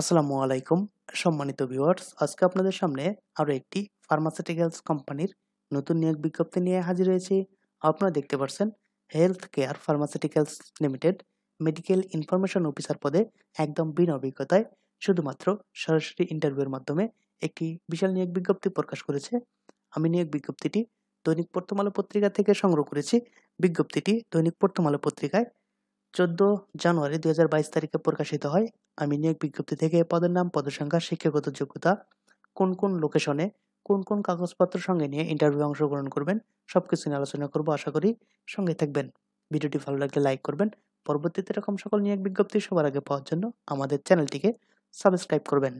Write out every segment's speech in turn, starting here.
আসসালামু আলাইকুম সম্মানিত ভিউয়ার্স আজকে আপনাদের সামনে আরও একটি ফার্মাসিউটিক্যালস কোম্পানির নতুন নিয়োগ বিজ্ঞপ্তি নিয়ে হাজির হয়েছি আপনারা দেখতে পাচ্ছেন health care pharmaceuticals limited medical information officer পদে একদম বিন অভিজ্ঞতায় শুধুমাত্র সরাসরি ইন্টারভিউর মাধ্যমে একটি বিশাল নিয়োগ বিজ্ঞপ্তি প্রকাশ করেছে আমি নিয়োগ বিজ্ঞপ্তিটি দৈনিক প্রথমালো পত্রিকা থেকে সংগ্রহ করেছি বিজ্ঞপ্তিটি দৈনিক প্রথমালো পত্রিকায় চোদ্দ জানুয়ারি দু তারিখে প্রকাশিত হয় আমি নিয়োগ বিজ্ঞপ্তি থেকে পদের নাম পদসংখ্যা সংখ্যা শিক্ষাগত যোগ্যতা কোন কোন লোকেশনে কোন কোন কাগজপত্র সঙ্গে নিয়ে ইন্টারভিউ অংশগ্রহণ করবেন সব কিছু নিয়ে আলোচনা করবো আশা করি সঙ্গে থাকবেন ভিডিওটি ভালো লাগলে লাইক করবেন পরবর্তীতে এরকম সকল নিয়োগ বিজ্ঞপ্তি সবার আগে পাওয়ার জন্য আমাদের চ্যানেলটিকে সাবস্ক্রাইব করবেন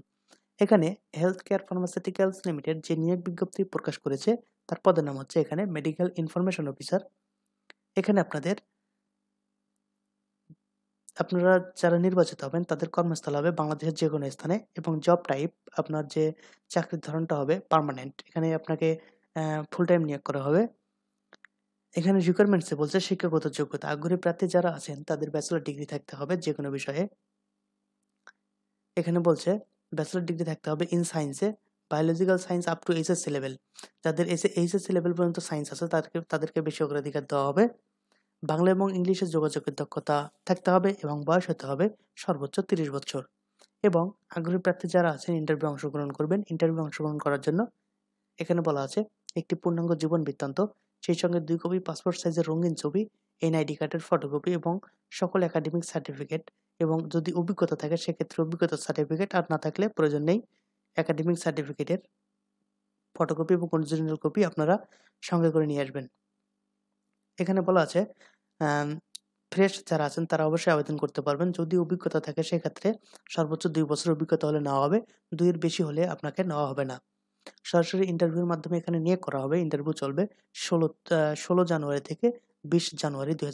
এখানে হেলথ কেয়ার ফার্মাসিউটিক্যালস লিমিটেড যে নিয়োগ বিজ্ঞপ্তি প্রকাশ করেছে তার পদের নাম হচ্ছে এখানে মেডিকেল ইনফরমেশন অফিসার এখানে আপনাদের আপনারা যারা নির্বাচিত হবেন তাদের কর্মস্থল হবে বাংলাদেশের যে কোনো স্থানে এবং জব টাইপ আপনার যে চাকরির ধরনটা হবে পারমানেন্ট এখানে আপনাকে ফুল টাইম নিয়োগ করা হবে এখানে রিকোয়ারমেন্টসে বলছে শিক্ষাগত যোগ্যতা আগ্রহী প্রার্থী যারা আছেন তাদের ব্যাচেলর ডিগ্রি থাকতে হবে যে কোনো বিষয়ে এখানে বলছে ব্যাচেলর ডিগ্রি থাকতে হবে ইন সায়েন্সে biological science up to HSC level যাদের এসে এইচএসসি লেভেল পর্যন্ত সায়েন্স আছে তাদেরকে তাদেরকে বেশি অগ্রাধিকার দেওয়া হবে বাংলা এবং ইংলিশে যোগাযোগের দক্ষতা থাকতে হবে এবং বয়স হতে হবে সর্বোচ্চ তিরিশ বছর এবং আগ্রহী প্রার্থী যারা আছেন ইন্টারভিউ অংশগ্রহণ করবেন ইন্টারভিউ অংশগ্রহণ করার জন্য এখানে বলা আছে একটি পূর্ণাঙ্গ জীবন বৃত্তান্ত সেই সঙ্গে দুই কপি পাসপোর্ট সাইজের রঙিন ছবি এনআইডি কার্ডের ফটোকপি এবং সকল একাডেমিক সার্টিফিকেট এবং যদি অভিজ্ঞতা থাকে সেক্ষেত্রে অভিজ্ঞতা সার্টিফিকেট আর না থাকলে প্রয়োজন নেই একাডেমিক সার্টিফিকেটের ফটোকপি এবং অরিজিনাল কপি আপনারা সঙ্গে করে নিয়ে আসবেন এখানে বলা আছে ফ্রেশ যারা আছেন তারা অবশ্যই আবেদন করতে পারবেন যদি অভিজ্ঞতা থাকে সেক্ষেত্রে সর্বোচ্চ দুই বছর অভিজ্ঞতা হলে নেওয়া হবে দুইয়ের বেশি হলে আপনাকে নেওয়া হবে না সরাসরি ইন্টারভিউর মাধ্যমে এখানে নিয়ে করা হবে ইন্টারভিউ চলবে ষোলো ষোলো জানুয়ারি থেকে বিশ জানুয়ারি দু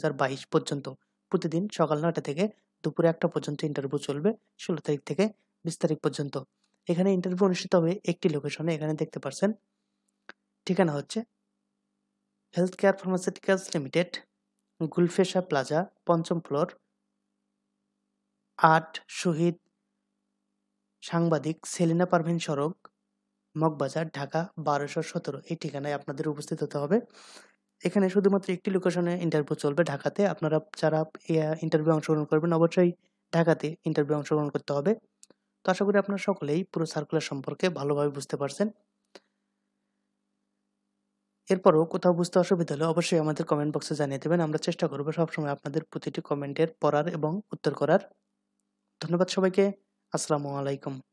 পর্যন্ত প্রতিদিন সকাল নয়টা থেকে দুপুরে একটা পর্যন্ত ইন্টারভিউ চলবে ষোলো তারিখ থেকে বিশ তারিখ পর্যন্ত এখানে ইন্টারভিউ অনুষ্ঠিত হবে একটি লোকেশনে এখানে দেখতে পাচ্ছেন ঠিকানা হচ্ছে health care pharmaceuticals limited Gulfesha plaza পঞ্চম ফ্লোর আট শহীদ সাংবাদিক সেলিনা পারভিন সড়ক মগবাজার ঢাকা বারোশো সতেরো এই ঠিকানায় আপনাদের উপস্থিত হতে হবে এখানে শুধুমাত্র একটি লোকেশনে ইন্টারভিউ চলবে ঢাকাতে আপনারা যারা ইন্টারভিউ অংশগ্রহণ করবেন অবশ্যই ঢাকাতে ইন্টারভিউ অংশগ্রহণ করতে হবে তো আশা করি আপনারা সকলেই পুরো সার্কুলার সম্পর্কে ভালোভাবে বুঝতে পারছেন এরপরও কোথাও বুঝতে অসুবিধা হলে অবশ্যই আমাদের কমেন্ট বক্সে জানিয়ে দেবেন আমরা চেষ্টা করবো সবসময় আপনাদের প্রতিটি কমেন্টের পড়ার এবং উত্তর করার ধন্যবাদ সবাইকে আসসালামু আলাইকুম